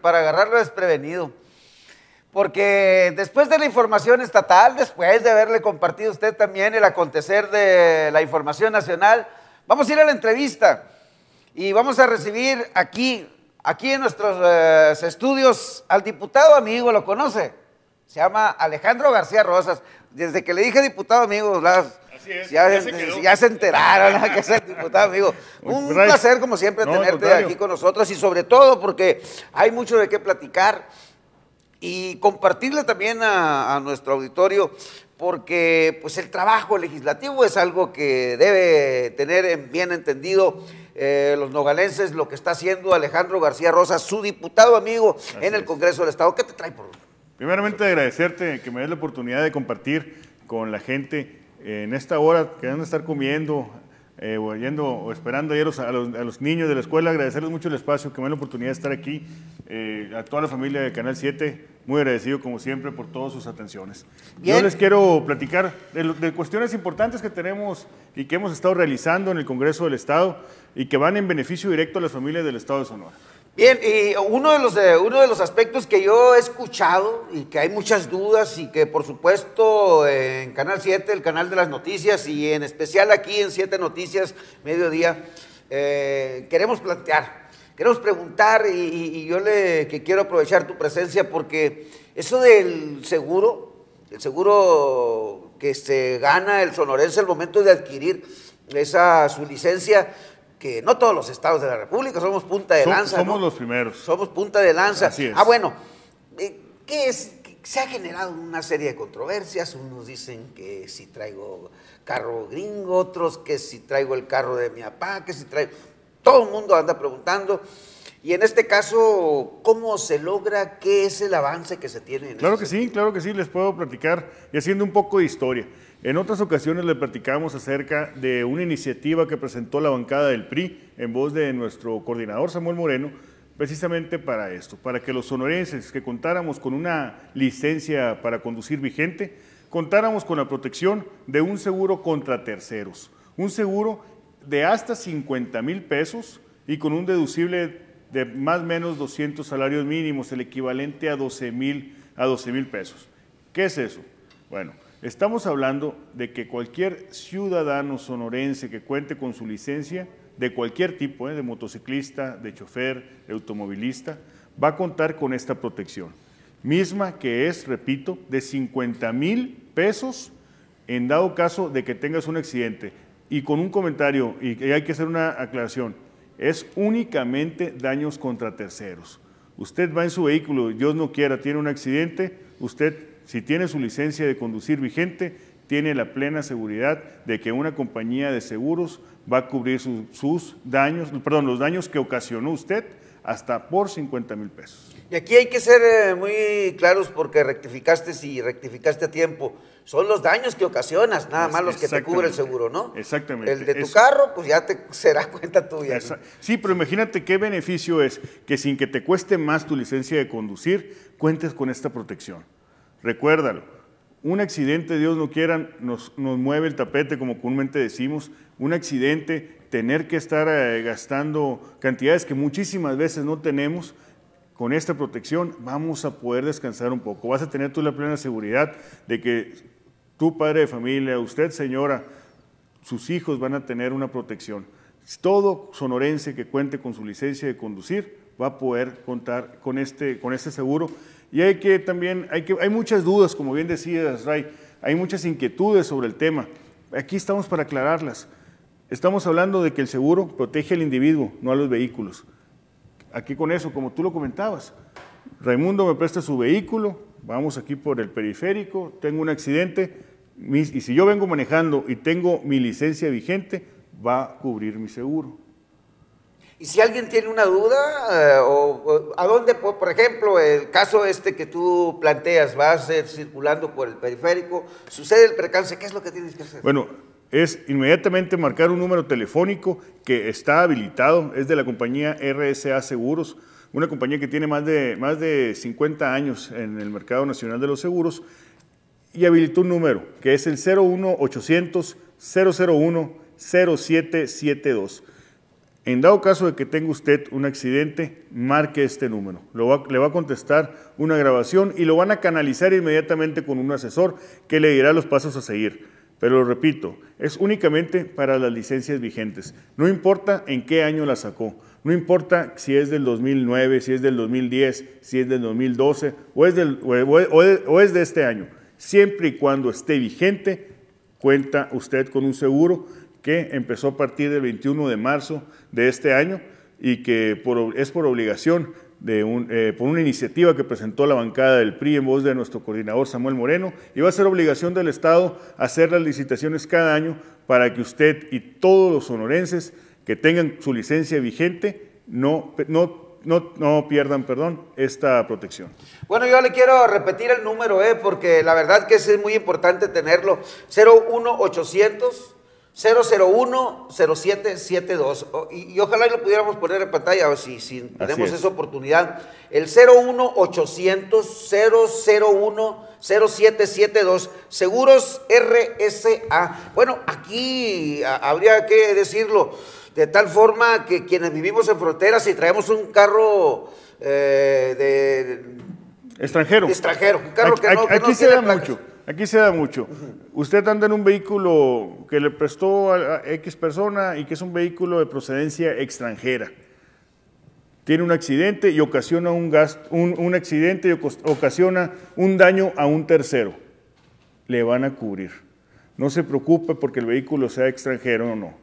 para agarrarlo desprevenido. Porque después de la información estatal, después de haberle compartido usted también el acontecer de la información nacional, vamos a ir a la entrevista y vamos a recibir aquí, aquí en nuestros eh, estudios, al diputado amigo, ¿lo conoce? Se llama Alejandro García Rosas. Desde que le dije diputado amigo, las, ya, se, enteraron que es diputado, amigo. Un placer, como siempre, tenerte aquí con nosotros y sobre todo porque hay mucho de qué platicar y compartirle también a, nuestro auditorio porque pues el trabajo legislativo es algo que debe tener bien entendido eh, los nogalenses lo que está haciendo Alejandro García Rosa, su diputado amigo en el Congreso del Estado. ¿Qué te trae por? Primeramente agradecerte que me des la oportunidad de compartir con la gente en esta hora que van a estar comiendo eh, o, o esperando a los, niños de la escuela, agradecerles mucho el espacio, que me dan la oportunidad de estar aquí, eh, a toda la familia de Canal 7, muy agradecido como siempre por todas sus atenciones. Yo les quiero platicar de, de, cuestiones importantes que tenemos y que hemos estado realizando en el Congreso del Estado y que van en beneficio directo a las familias del Estado de Sonora. Bien, y uno de, los, eh, uno de los aspectos que yo he escuchado y que hay muchas dudas y que por supuesto en Canal 7, el canal de las noticias y en especial aquí en 7 Noticias, mediodía, eh, queremos plantear, queremos preguntar y, yo le quiero aprovechar tu presencia porque eso del seguro, el seguro que se gana el sonorense al momento de adquirir esa su licencia, que no todos los estados de la República somos punta de lanza. Somos, los primeros. Somos punta de lanza. Así es. Ah, bueno, eh, ¿qué es? Se ha generado una serie de controversias. Unos dicen que si traigo carro gringo, otros que si traigo el carro de mi papá, que si traigo. Todo el mundo anda preguntando. Y en este caso, ¿cómo se logra? ¿Qué es el avance que se tiene? En claro que sí, claro que sí, les puedo platicar y haciendo un poco de historia. En otras ocasiones le platicamos acerca de una iniciativa que presentó la bancada del PRI en voz de nuestro coordinador Samuel Moreno, precisamente para esto, para que los sonorenses que contáramos con una licencia para conducir vigente, contáramos con la protección de un seguro contra terceros, un seguro de hasta 50 mil pesos y con un deducible de más o menos 200 salarios mínimos, el equivalente a 12 mil a 12 mil pesos. ¿Qué es eso? Bueno, estamos hablando de que cualquier ciudadano sonorense que cuente con su licencia de cualquier tipo, ¿eh? de motociclista, de chofer, de automovilista, va a contar con esta protección, misma que es, repito, de 50 mil pesos en dado caso de que tengas un accidente. Y con un comentario, y hay que hacer una aclaración, es únicamente daños contra terceros. Usted va en su vehículo, Dios no quiera, tiene un accidente, usted si tiene su licencia de conducir vigente, tiene la plena seguridad de que una compañía de seguros va a cubrir sus, daños, perdón, los daños que ocasionó usted hasta por 50 mil pesos. Y aquí hay que ser eh, muy claros porque rectificaste si rectificaste a tiempo. Son los daños que ocasionas, nada más los que te cubre el seguro, ¿no? Exactamente. El de tu carro, pues ya te será cuenta tuya. Sí, pero imagínate qué beneficio es que sin que te cueste más tu licencia de conducir, cuentes con esta protección. Recuérdalo, un accidente, Dios no quiera, nos, nos mueve el tapete, como comúnmente decimos, un accidente tener que estar eh, gastando cantidades que muchísimas veces no tenemos, con esta protección vamos a poder descansar un poco. Vas a tener tú la plena seguridad de que tu padre de familia, usted señora, sus hijos van a tener una protección. Todo sonorense que cuente con su licencia de conducir va a poder contar con este, con este seguro. Y hay que también, hay, que, hay muchas dudas, como bien decías, Ray, hay muchas inquietudes sobre el tema. Aquí estamos para aclararlas. Estamos hablando de que el seguro protege al individuo, no a los vehículos. Aquí con eso, como tú lo comentabas, Raimundo me presta su vehículo, vamos aquí por el periférico, tengo un accidente, y si yo vengo manejando y tengo mi licencia vigente, va a cubrir mi seguro. Y si alguien tiene una duda, eh, o, a dónde, por, ejemplo, el caso este que tú planteas, va a ser circulando por el periférico, sucede el percance, ¿qué es lo que tienes que hacer? Bueno, es inmediatamente marcar un número telefónico que está habilitado, es de la compañía RSA Seguros, una compañía que tiene más de, más de 50 años en el mercado nacional de los seguros, y habilitó un número que es el 01800 001 0772. En dado caso de que tenga usted un accidente, marque este número. le va a contestar una grabación y lo van a canalizar inmediatamente con un asesor que le dirá los pasos a seguir. Pero lo repito, es únicamente para las licencias vigentes. No importa en qué año la sacó, no importa si es del 2009, si es del 2010, si es del 2012 o es, de este año. Siempre y cuando esté vigente, cuenta usted con un seguro que empezó a partir del 21 de marzo de este año y que es por obligación eh, por una iniciativa que presentó la bancada del PRI en voz de nuestro coordinador Samuel Moreno, y va a ser obligación del Estado hacer las licitaciones cada año para que usted y todos los sonorenses que tengan su licencia vigente no, no, no, pierdan perdón, esta protección. Bueno, yo le quiero repetir el número, eh, porque la verdad que es muy importante tenerlo, 01800 001-0772. Y, y, ojalá lo pudiéramos poner en pantalla, si, tenemos esa oportunidad. El 800 001 0772 Seguros RSA. Bueno, aquí habría que decirlo. De tal forma que quienes vivimos en fronteras, si traemos un carro eh, de... Extranjero. Extranjero, carro aquí, no... aquí se da mucho. Aquí se da mucho. Usted anda en un vehículo que le prestó a X persona y que es un vehículo de procedencia extranjera. Tiene un accidente y ocasiona un, un, accidente y ocasiona un daño a un tercero. Le van a cubrir. No se preocupe porque el vehículo sea extranjero o no.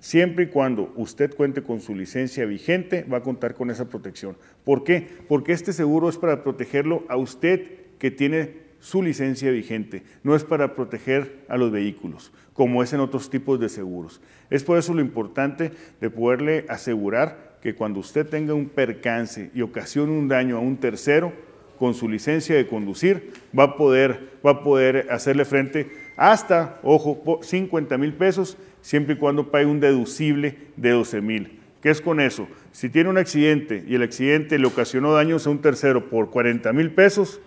Siempre y cuando usted cuente con su licencia vigente, va a contar con esa protección. ¿Por qué? Porque este seguro es para protegerlo a usted que tiene su licencia vigente, no es para proteger a los vehículos, como es en otros tipos de seguros. Es por eso lo importante de poderle asegurar que cuando usted tenga un percance y ocasione un daño a un tercero, con su licencia de conducir va a poder, va a poder hacerle frente hasta, ojo, 50 mil pesos, siempre y cuando pague un deducible de 12 mil. ¿Qué es con eso? Si tiene un accidente y el accidente le ocasionó daños a un tercero por 40 mil pesos,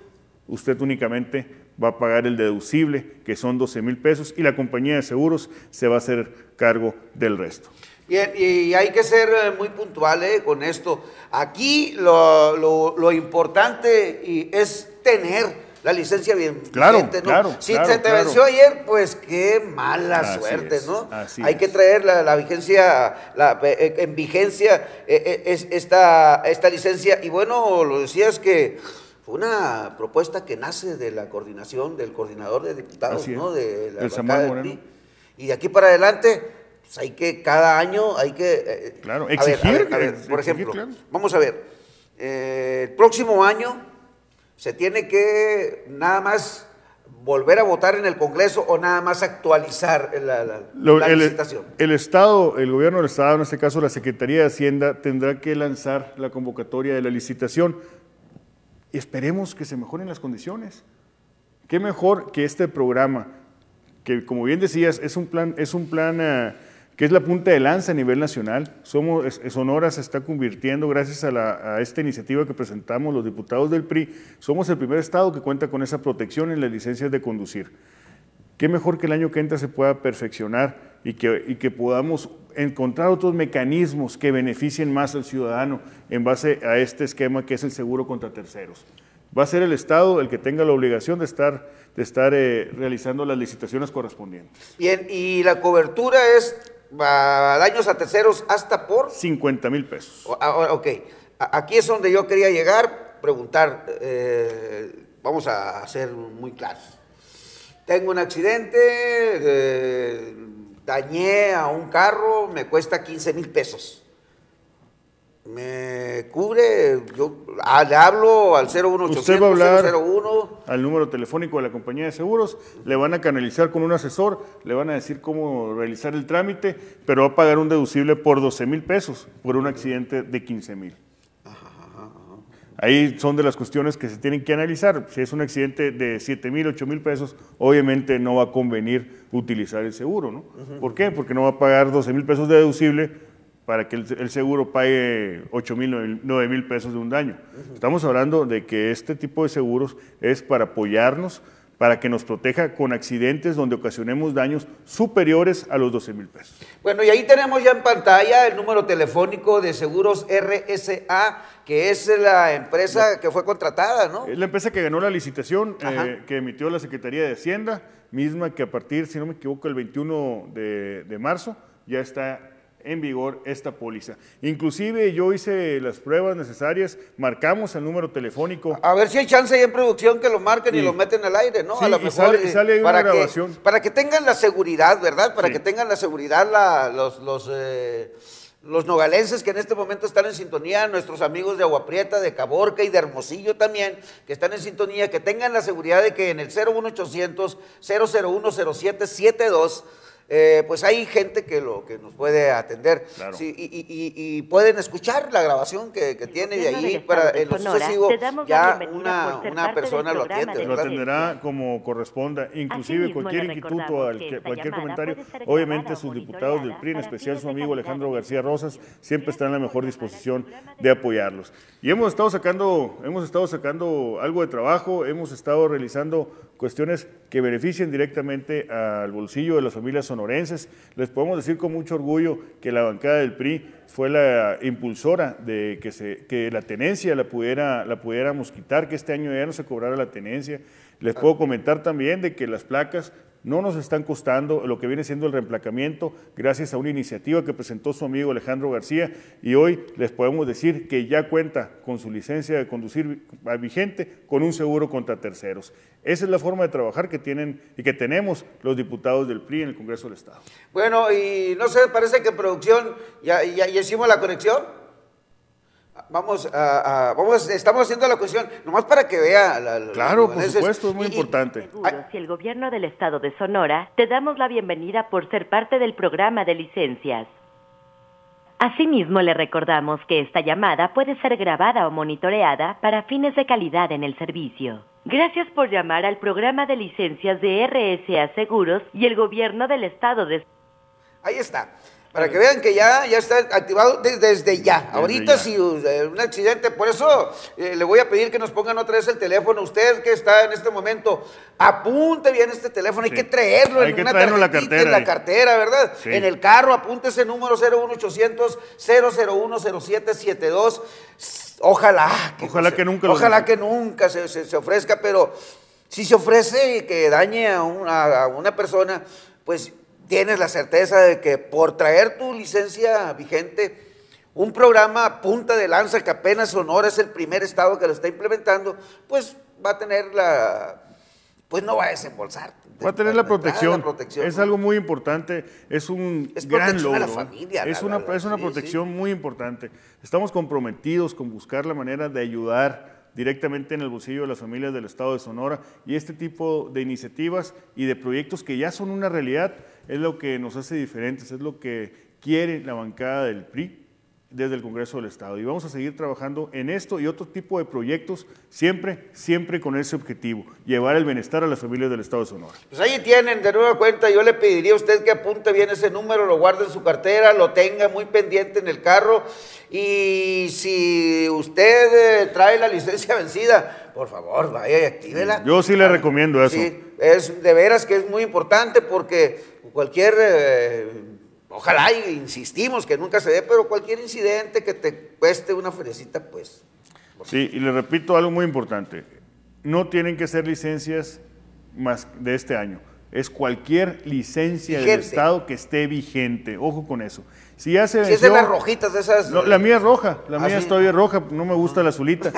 usted únicamente va a pagar el deducible, que son 12 mil pesos, y la compañía de seguros se va a hacer cargo del resto. Bien, y hay que ser eh, muy puntual eh, con esto. Aquí lo, importante es tener la licencia bien claro, claro Si se te, venció ayer, pues qué mala suerte, ¿no? Hay que traer la, vigencia, eh, en vigencia esta, esta licencia. Y bueno, lo decías que una propuesta que nace de la coordinación del coordinador de diputados, ¿no? De la Samuel y de aquí para adelante, pues hay que cada año hay que eh, eh, claro exigir, a ver, eh, por ejemplo, vamos a ver, el próximo año se tiene que nada más volver a votar en el Congreso o nada más actualizar la, licitación? el, Estado, el gobierno del Estado, en este caso la Secretaría de Hacienda, tendrá que lanzar la convocatoria de la licitación esperemos que se mejoren las condiciones. ¿Qué mejor que este programa, que como bien decías, es un plan, es un plan eh, que es la punta de lanza a nivel nacional? Somos, Sonora se está convirtiendo, gracias a, a esta iniciativa que presentamos los diputados del PRI, somos el primer estado que cuenta con esa protección en las licencias de conducir. ¿Qué mejor que el año que entra se pueda perfeccionar? y que, que podamos encontrar otros mecanismos que beneficien más al ciudadano en base a este esquema que es el seguro contra terceros. Va a ser el Estado el que tenga la obligación de estar, de estar eh, realizando las licitaciones correspondientes. Bien, y la cobertura es daños a terceros hasta por... 50 mil pesos. Ah, ok, aquí es donde yo quería llegar, preguntar, eh, vamos a ser muy claros. Tengo un accidente, eh, dañé a un carro, me cuesta 15 mil pesos. Me cubre, yo le hablo al 01800 Usted va 001. al número telefónico de la compañía de seguros, le van a canalizar con un asesor, le van a decir cómo realizar el trámite, pero va a pagar un deducible por 12 mil pesos por un accidente de 15 mil. Ahí son de las cuestiones que se tienen que analizar. Si es un accidente de 7 mil, 8 mil pesos, obviamente no va a convenir utilizar el seguro, ¿no? ¿Por qué? Porque no va a pagar 12 mil pesos de deducible para que el, seguro pague 8 mil, 9 mil pesos de un daño. Estamos hablando de que este tipo de seguros es para apoyarnos para que nos proteja con accidentes donde ocasionemos daños superiores a los 12 mil pesos. Bueno, y ahí tenemos ya en pantalla el número telefónico de seguros RSA, que es la empresa que fue contratada, ¿no? Es la empresa que ganó la licitación eh, que emitió la Secretaría de Hacienda, misma que a partir, si no me equivoco, el 21 de, de marzo ya está en vigor esta póliza. Inclusive yo hice las pruebas necesarias, marcamos el número telefónico. A ver si hay chance ahí en producción que lo marquen y lo meten al aire, ¿no? Sí, a lo mejor sale, sale eh, una para grabación. para que tengan la seguridad, ¿verdad? Para que tengan la seguridad los... Eh, los nogalenses que en este momento están en sintonía, nuestros amigos de Aguaprieta, de Caborca y de Hermosillo también, que están en sintonía, que tengan la seguridad de que en el 01800 0010772 eh, pues hay gente que, lo, que nos puede atender. y, pueden escuchar la grabación que, tiene y ahí para pues en este lo sucesivo ya una, persona lo atiende. Lo atenderá como corresponda, inclusive cualquier inquietud o cualquier comentario. Obviamente sus diputados del PRI, en especial su amigo Alejandro García Rosas, siempre están en la mejor disposición de apoyarlos. Y hemos estado sacando, hemos estado sacando algo de trabajo, hemos estado realizando cuestiones que beneficien directamente al bolsillo de las familias sonorenses. Les podemos decir con mucho orgullo que la bancada del PRI fue la impulsora de que, la tenencia la, pudiera, la pudiéramos quitar, que este año ya no se cobrara la tenencia. Les puedo comentar también de que las placas no nos están costando lo que viene siendo el reemplacamiento gracias a una iniciativa que presentó su amigo Alejandro García y hoy les podemos decir que ya cuenta con su licencia de conducir vigente con un seguro contra terceros. Esa es la forma de trabajar que tienen y que tenemos los diputados del PRI en el Congreso del Estado. Bueno, y no sé, parece que producción, ¿ya, ya, ya hicimos la conexión? Vamos, a, vamos, estamos haciendo la cuestión, nomás para que vea. La, claro, por supuesto, es muy importante. ...y el gobierno del estado de Sonora, te damos la bienvenida por ser parte del programa de licencias. Asimismo, le recordamos que esta llamada puede ser grabada o monitoreada para fines de calidad en el servicio. Gracias por llamar al programa de licencias de RSA Seguros y el gobierno del estado de... Ahí está. Para que vean que ya, ya está activado desde, ya. Ahorita si eh, un accidente, por eso eh, le voy a pedir que nos pongan otra vez el teléfono. Usted que está en este momento, apunte bien este teléfono, hay que traerlo en una la cartera, en la cartera, ¿verdad? En el carro, apunte ese número 01800 001 0772. Ojalá. Que ojalá que nunca. Ojalá que nunca se, ofrezca, pero si se ofrece y que dañe a una, a una persona, pues tienes la certeza de que por traer tu licencia vigente, un programa punta de lanza que apenas Sonora es el primer estado que lo está implementando, pues va a tener la, pues no va a desembolsar. Va a tener la pues, protección. Es algo muy importante, es un gran logro. ¿eh? la familia, es, una, una protección muy importante. Estamos comprometidos con buscar la manera de ayudar directamente en el bolsillo de las familias del Estado de Sonora y este tipo de iniciativas y de proyectos que ya son una realidad es lo que nos hace diferentes, es lo que quiere la bancada del PRI desde el Congreso del Estado. Y vamos a seguir trabajando en esto y otro tipo de proyectos, siempre, siempre con ese objetivo, llevar el bienestar a las familias del Estado de Sonora. Pues ahí tienen, de nueva cuenta, yo le pediría a usted que apunte bien ese número, lo guarde en su cartera, lo tenga muy pendiente en el carro y si usted eh, trae la licencia vencida, por favor, vaya y actívela. Yo sí le recomiendo eso. Sí, es de veras que es muy importante porque cualquier, eh, ojalá, insistimos que nunca se dé, pero cualquier incidente que te cueste una ferecita pues. Sí, y le repito algo muy importante. No tienen que ser licencias más de este año es cualquier licencia del Estado que esté vigente. Ojo con eso. Si ya se es de las rojitas, esas. Eh, la mía es roja, la ah, mía es todavía roja, no me gusta ah. la azulita.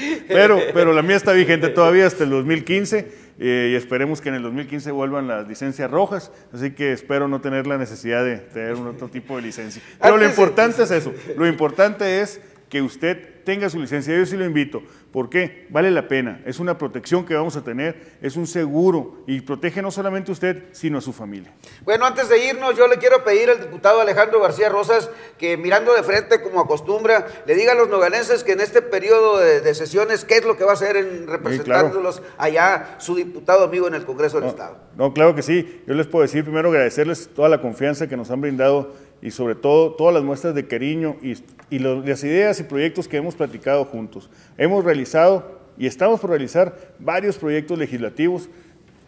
pero, pero, la mía está vigente todavía hasta el 2015 eh, y esperemos que en el 2015 vuelvan las licencias rojas. Así que espero no tener la necesidad de tener un otro tipo de licencia. Pero lo importante es eso. Lo importante es que usted tenga su licencia. Yo sí lo invito. ¿Por qué? Vale la pena. Es una protección que vamos a tener, es un seguro y protege no solamente a usted, sino a su familia. Bueno, antes de irnos, yo le quiero pedir al diputado Alejandro García Rosas que mirando de frente como acostumbra, le diga a los nogalenses que en este periodo de, sesiones, ¿qué es lo que va a hacer en representándolos allá su diputado amigo en el Congreso del Estado? No, claro que sí. Yo les puedo decir primero agradecerles toda la confianza que nos han brindado y sobre todo todas las muestras de cariño y y las ideas y proyectos que hemos platicado juntos. Hemos realizado y estamos por realizar varios proyectos legislativos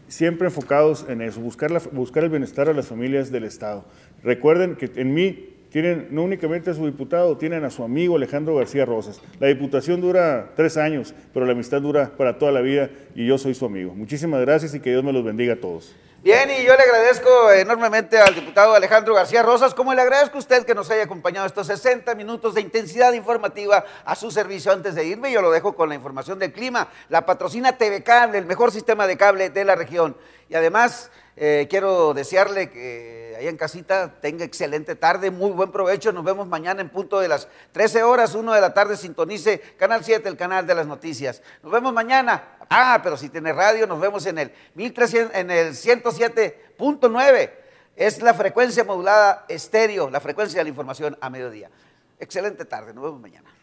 siempre enfocados en eso, buscar, buscar el bienestar a las familias del Estado. Recuerden que en mí tienen no únicamente a su diputado, tienen a su amigo Alejandro García Rosas. La diputación dura tres años, pero la amistad dura para toda la vida y yo soy su amigo. Muchísimas gracias y que Dios me los bendiga a todos. Bien, y yo le agradezco enormemente al diputado Alejandro García Rosas, como le agradezco a usted que nos haya acompañado estos 60 minutos de intensidad informativa a su servicio. Antes de irme, yo lo dejo con la información del clima, la patrocina TV Cable, el mejor sistema de cable de la región. Y además, eh, quiero desearle que allá en casita tenga excelente tarde, muy buen provecho. Nos vemos mañana en punto de las 13 horas, 1 de la tarde. Sintonice Canal 7, el canal de las noticias. Nos vemos mañana. Ah, pero si tiene radio, nos vemos en el, en el 107.9. Es la frecuencia modulada estéreo, la frecuencia de la información a mediodía. Excelente tarde, nos vemos mañana.